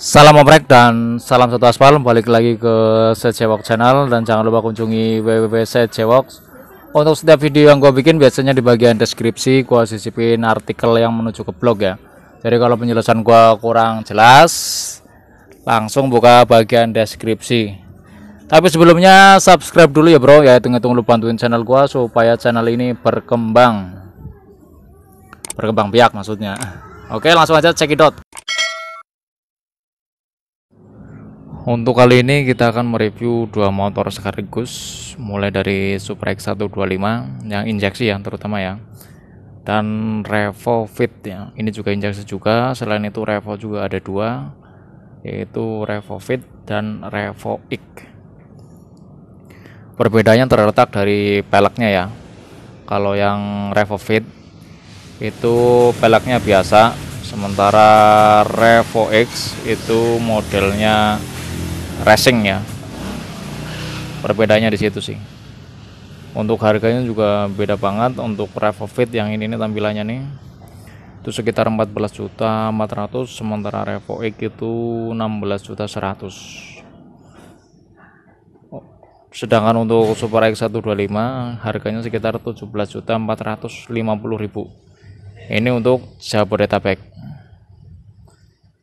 Salam oprek dan salam satu aspal balik lagi ke Setjewok channel dan jangan lupa kunjungi www untuk setiap video yang gue bikin biasanya di bagian deskripsi gue sisipin artikel yang menuju ke blog ya jadi kalau penjelasan gue kurang jelas langsung buka bagian deskripsi tapi sebelumnya subscribe dulu ya bro ya tunggu-tunggu lu bantuin channel gue supaya channel ini berkembang berkembang biak maksudnya oke langsung aja cekidot Untuk kali ini kita akan mereview dua motor sekaligus mulai dari Super X125 yang injeksi ya terutama ya dan Revo Fit ya. Ini juga injeksi juga. Selain itu Revo juga ada dua yaitu Revo Fit dan Revo X. Perbedaannya terletak dari peleknya ya. Kalau yang Revo Fit itu peleknya biasa, sementara Revo X itu modelnya racing ya perbedaannya di situ sih untuk harganya juga beda banget untuk Revofit yang ini nih tampilannya nih itu sekitar 14 juta 400 sementara Revo X itu 16 juta 100 sedangkan untuk Super X125 harganya sekitar 17 juta 450 ribu ini untuk Jabodetabek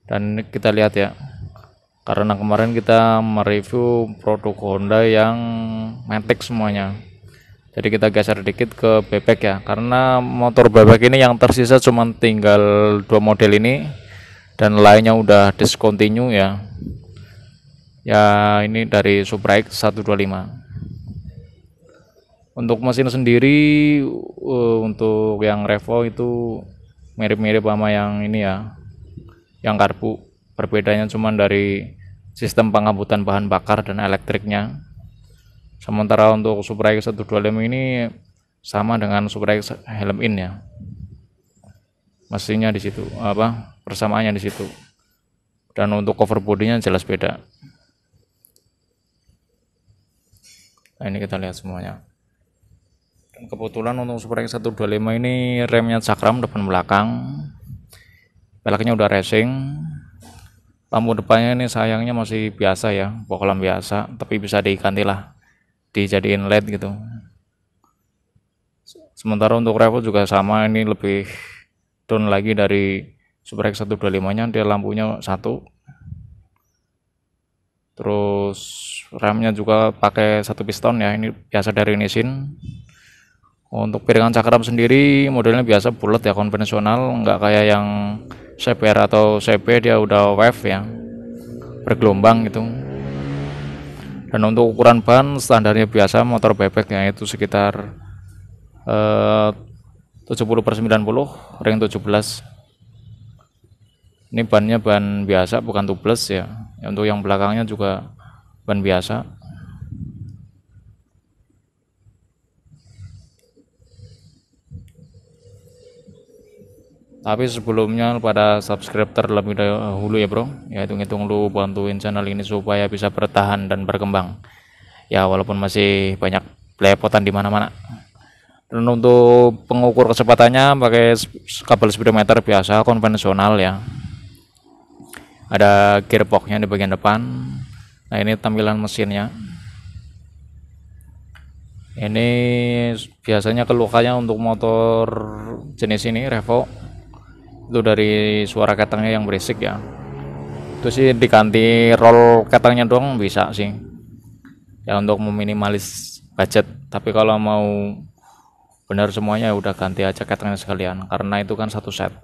dan kita lihat ya karena kemarin kita mereview produk Honda yang matic semuanya jadi kita geser dikit ke bebek ya karena motor bebek ini yang tersisa cuma tinggal dua model ini dan lainnya udah discontinue ya ya ini dari Supra X 125 untuk mesin sendiri uh, untuk yang Revo itu mirip-mirip sama yang ini ya yang karbu perbedaannya cuma dari sistem pengabutan bahan bakar dan elektriknya sementara untuk Supra X125 ini sama dengan Supra X helm in ya mesinnya di situ apa persamaannya di situ dan untuk cover bodinya jelas beda nah ini kita lihat semuanya dan kebetulan untuk Supra X125 ini remnya cakram depan belakang Belakangnya udah racing lampu depannya ini sayangnya masih biasa ya bohlam biasa tapi bisa diganti lah dijadiin LED gitu sementara untuk Revo juga sama ini lebih down lagi dari Superx 125 nya dia lampunya satu terus remnya juga pakai satu piston ya ini biasa dari Nissin untuk piringan cakram sendiri modelnya biasa bulat ya konvensional nggak kayak yang CPR atau CP dia udah wave ya bergelombang gitu dan untuk ukuran ban standarnya biasa motor bebek ya itu sekitar eh, 70 per 90 ring 17 ini bannya ban biasa bukan tubeless ya untuk yang belakangnya juga ban biasa tapi sebelumnya pada subscribe terlebih dahulu ya bro ya hitung-hitung lu bantuin channel ini supaya bisa bertahan dan berkembang ya walaupun masih banyak belepotan di mana-mana dan untuk pengukur kecepatannya pakai kabel speedometer biasa konvensional ya ada gearboxnya di bagian depan nah ini tampilan mesinnya ini biasanya kelukanya untuk motor jenis ini Revo itu dari suara ketengnya yang berisik ya itu sih diganti roll ketengnya doang bisa sih ya untuk meminimalis budget tapi kalau mau benar semuanya ya udah ganti aja ketengnya sekalian karena itu kan satu set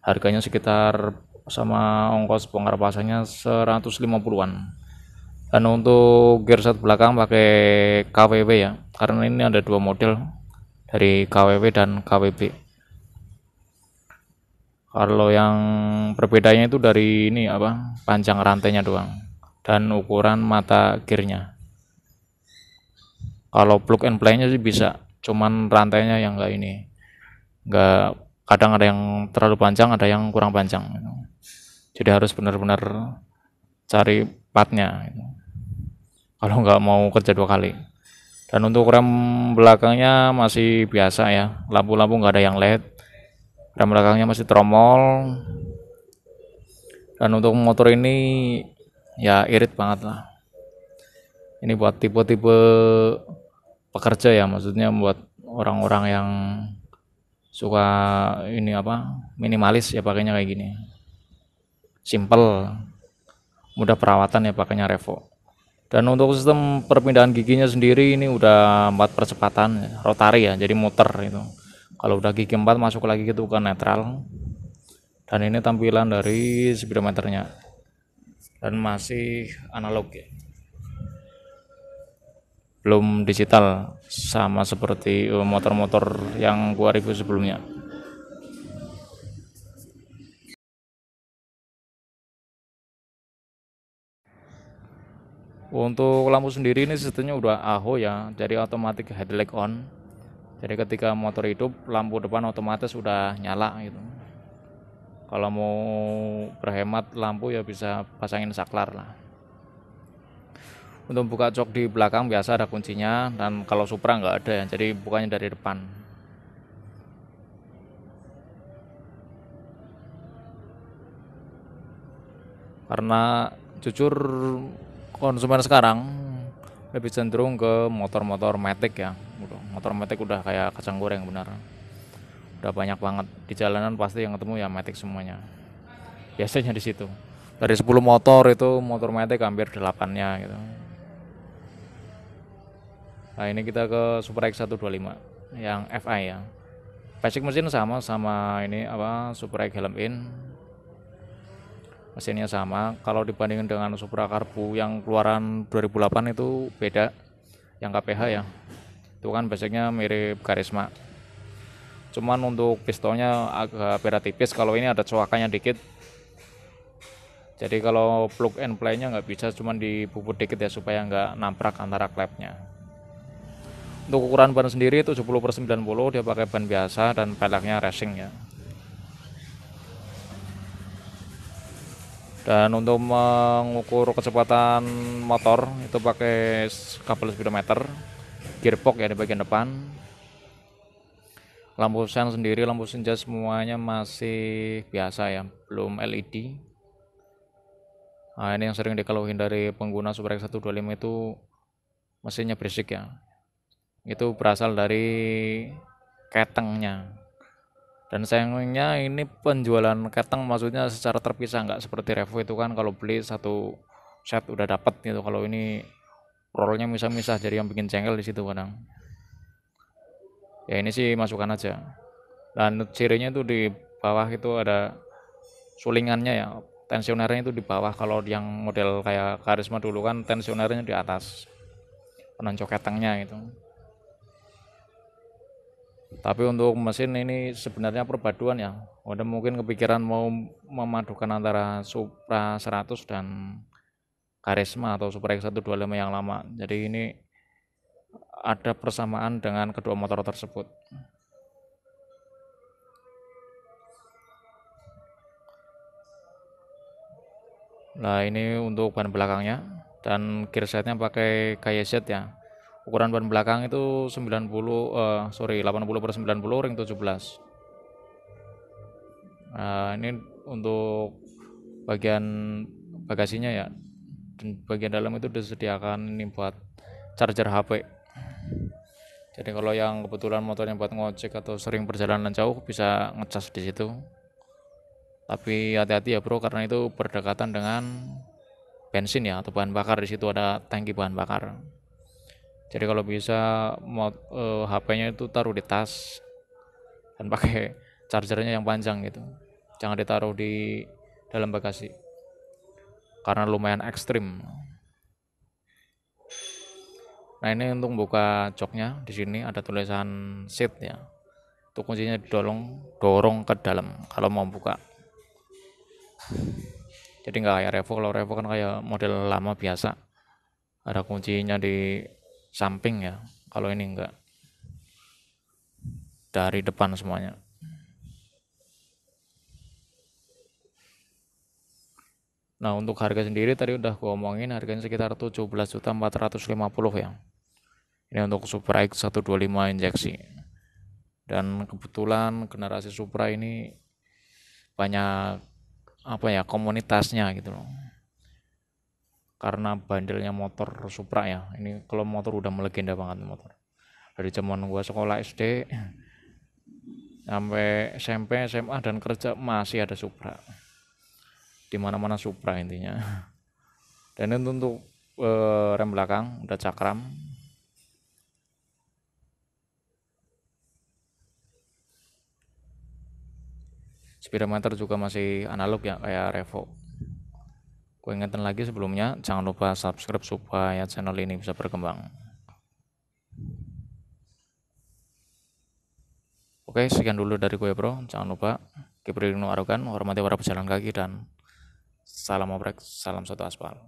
harganya sekitar sama ongkos pasangnya 150-an dan untuk gear set belakang pakai KWB ya karena ini ada dua model dari KWB dan KWB kalau yang perbedaannya itu dari ini apa? Panjang rantainya doang dan ukuran mata gearnya. Kalau plug and play-nya sih bisa, cuman rantainya yang enggak ini. Enggak kadang ada yang terlalu panjang, ada yang kurang panjang. Jadi harus benar-benar cari partnya. Kalau nggak mau kerja dua kali. Dan untuk rem belakangnya masih biasa ya, lampu-lampu nggak ada yang LED, rem belakangnya masih tromol dan untuk motor ini ya irit banget lah ini buat tipe-tipe pekerja ya maksudnya buat orang-orang yang suka ini apa minimalis ya pakainya kayak gini simple mudah perawatan ya pakainya revo dan untuk sistem perpindahan giginya sendiri ini udah empat percepatan rotary ya jadi muter itu kalau udah gigi 4 masuk lagi gitu ke netral dan ini tampilan dari speedometernya dan masih analog ya belum digital sama seperti eh, motor-motor yang gua review sebelumnya untuk lampu sendiri ini sistemnya udah AHO ya jadi automatic headlight on jadi ketika motor hidup lampu depan otomatis sudah nyala gitu kalau mau berhemat lampu ya bisa pasangin saklar lah untuk buka jok di belakang biasa ada kuncinya dan kalau Supra nggak ada ya jadi bukanya dari depan karena jujur konsumen sekarang lebih cenderung ke motor-motor matic ya udah motor metik udah kayak kacang goreng benar udah banyak banget di jalanan pasti yang ketemu ya metik semuanya biasanya di situ dari 10 motor itu motor metik hampir 8 nya gitu nah ini kita ke Super X 125 yang FI ya basic mesin sama sama ini apa Super X helm in mesinnya sama kalau dibandingkan dengan Supra Karbu yang keluaran 2008 itu beda yang KPH ya itu kan basicnya mirip karisma cuman untuk pistolnya agak beda tipis kalau ini ada coakannya dikit jadi kalau plug and play nya nggak bisa cuman dibubut dikit ya supaya nggak namprak antara klepnya untuk ukuran ban sendiri itu 70 per 90 dia pakai ban biasa dan peleknya racing ya dan untuk mengukur kecepatan motor itu pakai kabel speedometer gearbox ya di bagian depan lampu sen sendiri lampu senja semuanya masih biasa ya belum LED nah ini yang sering dikeluhin dari pengguna Super X125 itu mesinnya berisik ya itu berasal dari ketengnya dan sayangnya ini penjualan keteng maksudnya secara terpisah nggak seperti Revo itu kan kalau beli satu set udah dapat gitu kalau ini rollnya misah-misah jadi yang bikin cengkel di situ kadang ya ini sih masukkan aja dan cirinya itu di bawah itu ada sulingannya ya tensionernya itu di bawah kalau yang model kayak karisma dulu kan tensionernya di atas penonjok ketengnya gitu tapi untuk mesin ini sebenarnya perpaduan ya udah mungkin kepikiran mau memadukan antara Supra 100 dan karisma atau Super X125 yang lama. Jadi ini ada persamaan dengan kedua motor tersebut. Nah ini untuk ban belakangnya dan gear setnya pakai KYZ ya. Ukuran ban belakang itu 90 eh, sorry 80 per 90 ring 17. Nah ini untuk bagian bagasinya ya dan bagian dalam itu disediakan ini buat charger HP jadi kalau yang kebetulan motornya buat ngocek atau sering perjalanan jauh bisa ngecas di situ tapi hati-hati ya bro karena itu berdekatan dengan bensin ya atau bahan bakar di situ ada tangki bahan bakar jadi kalau bisa mod, eh, HP-nya itu taruh di tas dan pakai chargernya yang panjang gitu jangan ditaruh di dalam bagasi karena lumayan ekstrim. Nah ini untuk buka joknya di sini ada tulisan seat ya. Itu kuncinya didorong dorong ke dalam kalau mau buka. Jadi nggak kayak Revo, kalau Revo kan kayak model lama biasa. Ada kuncinya di samping ya. Kalau ini enggak. Dari depan semuanya. Nah, untuk harga sendiri tadi udah gue omongin harganya sekitar 17.450 ya. Ini untuk Supra X 125 injeksi. Dan kebetulan generasi Supra ini banyak apa ya komunitasnya gitu loh karena bandelnya motor Supra ya ini kalau motor udah melegenda banget motor dari zaman gua sekolah SD sampai SMP SMA dan kerja masih ada Supra di mana-mana Supra intinya dan ini untuk uh, rem belakang udah cakram speedometer juga masih analog ya kayak Revo gue ingetin lagi sebelumnya jangan lupa subscribe supaya channel ini bisa berkembang Oke, sekian dulu dari gue ya, bro. Jangan lupa, keep reading no arogan, hormati para pejalan kaki, dan Salam obrek, salam satu aspal.